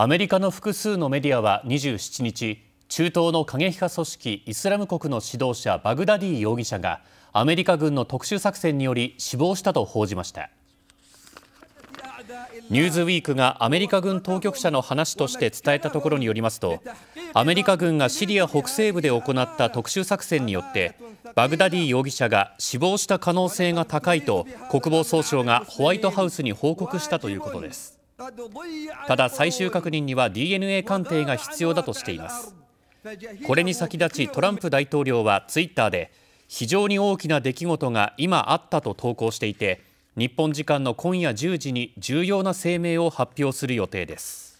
アメリカの複数のメディアは27日中東の過激派組織イスラム国の指導者バグダディ容疑者がアメリカ軍の特殊作戦により死亡したと報じましたニューズウィークがアメリカ軍当局者の話として伝えたところによりますとアメリカ軍がシリア北西部で行った特殊作戦によってバグダディ容疑者が死亡した可能性が高いと国防総省がホワイトハウスに報告したということですただ最終確認には DNA 鑑定が必要だとしていますこれに先立ちトランプ大統領はツイッターで非常に大きな出来事が今あったと投稿していて日本時間の今夜10時に重要な声明を発表する予定です